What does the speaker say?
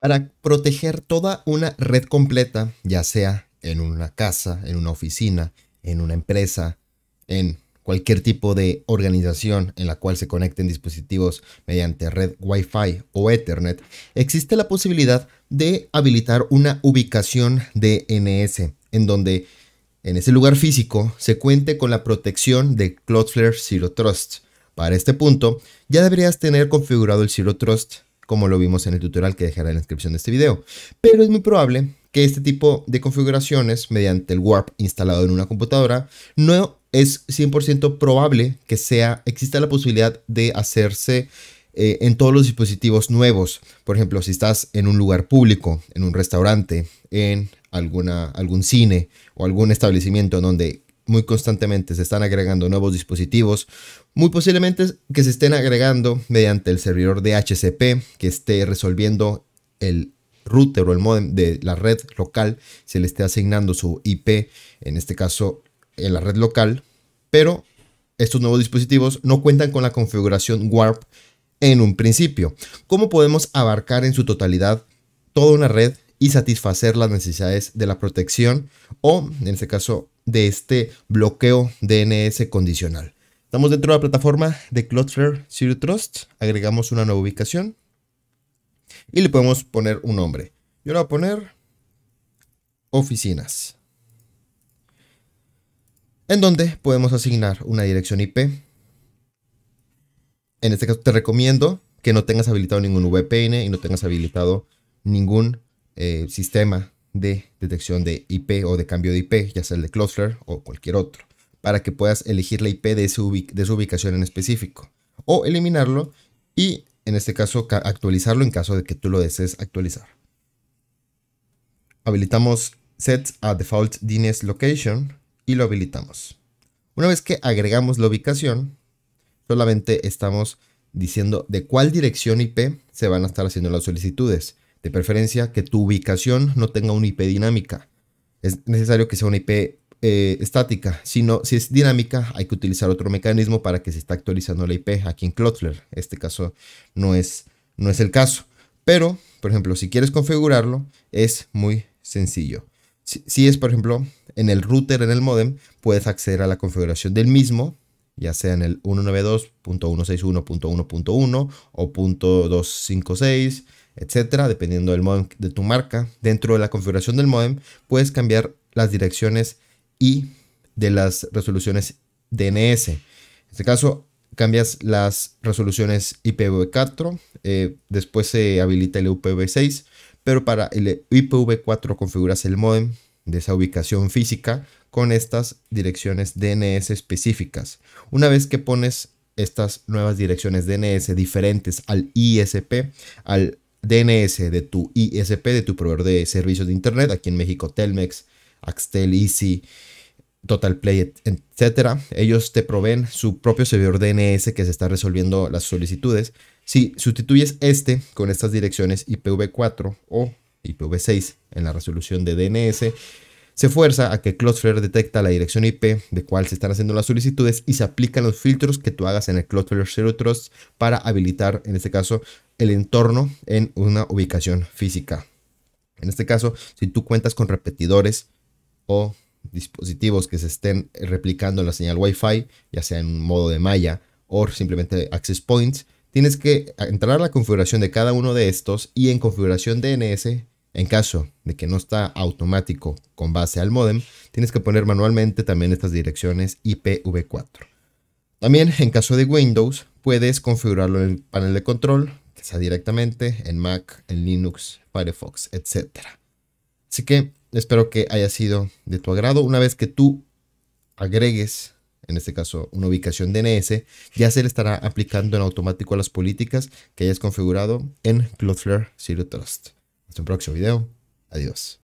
para proteger toda una red completa, ya sea en una casa, en una oficina, en una empresa, en cualquier tipo de organización en la cual se conecten dispositivos mediante red Wi-Fi o Ethernet, existe la posibilidad de habilitar una ubicación DNS, en donde en ese lugar físico se cuente con la protección de Cloudflare Zero Trust. Para este punto, ya deberías tener configurado el Zero Trust como lo vimos en el tutorial que dejaré en la descripción de este video. Pero es muy probable que este tipo de configuraciones mediante el Warp instalado en una computadora no es 100% probable que sea, exista la posibilidad de hacerse eh, en todos los dispositivos nuevos. Por ejemplo, si estás en un lugar público, en un restaurante, en alguna, algún cine o algún establecimiento donde muy constantemente. Se están agregando nuevos dispositivos, muy posiblemente que se estén agregando mediante el servidor de HCP que esté resolviendo el router o el modem de la red local, se le esté asignando su IP, en este caso en la red local, pero estos nuevos dispositivos no cuentan con la configuración WARP en un principio. ¿Cómo podemos abarcar en su totalidad toda una red y satisfacer las necesidades de la protección o, en este caso, de este bloqueo DNS condicional. Estamos dentro de la plataforma de Cloudflare Zero Trust, agregamos una nueva ubicación y le podemos poner un nombre. Yo le voy a poner oficinas, en donde podemos asignar una dirección IP. En este caso te recomiendo que no tengas habilitado ningún VPN y no tengas habilitado ningún eh, sistema de detección de IP o de cambio de IP, ya sea el de Cloudflare o cualquier otro, para que puedas elegir la IP de, de su ubicación en específico o eliminarlo y en este caso actualizarlo en caso de que tú lo desees actualizar. Habilitamos Set a Default DNS Location y lo habilitamos. Una vez que agregamos la ubicación, solamente estamos diciendo de cuál dirección IP se van a estar haciendo las solicitudes. De preferencia que tu ubicación no tenga una IP dinámica. Es necesario que sea una IP eh, estática. Si, no, si es dinámica, hay que utilizar otro mecanismo para que se esté actualizando la IP aquí en Cloudflare. Este caso no es, no es el caso. Pero, por ejemplo, si quieres configurarlo, es muy sencillo. Si, es, por ejemplo, en el router, en el modem, puedes acceder a la configuración del mismo, ya sea en el 192.161.1.1 o .256 etcétera, dependiendo del modem de tu marca. Dentro de la configuración del modem puedes cambiar las direcciones y de las resoluciones DNS. En este caso, cambias las resoluciones IPv4, eh, después se habilita el IPv6, pero para el IPv4 configuras el modem de esa ubicación física con estas direcciones DNS específicas. Una vez que pones estas nuevas direcciones DNS diferentes al ISP, al DNS de tu ISP, de tu proveedor de servicios de Internet, aquí en México Telmex, Axtel, Easy, Total Play, etcétera. Ellos te proveen su propio servidor DNS que se está resolviendo las solicitudes. Si sustituyes este con estas direcciones IPv4 o IPv6 en la resolución de DNS, se fuerza a que Cloudflare detecta la dirección IP de cual se están haciendo las solicitudes y se aplican los filtros que tú hagas en el Cloudflare Zero Trust para habilitar, en este caso, el entorno en una ubicación física. En este caso, si tú cuentas con repetidores o dispositivos que se estén replicando la señal Wi-Fi, ya sea en modo de malla o simplemente access points, tienes que entrar a la configuración de cada uno de estos y en configuración DNS en caso de que no está automático con base al modem, tienes que poner manualmente también estas direcciones IPv4. También en caso de Windows, puedes configurarlo en el panel de control, que sea directamente en Mac, en Linux, Firefox, etc. Así que espero que haya sido de tu agrado. Una vez que tú agregues en este caso una ubicación DNS, ya se le estará aplicando en automático a las políticas que hayas configurado en Cloudflare Zero Trust. Hasta un próximo video. Adiós.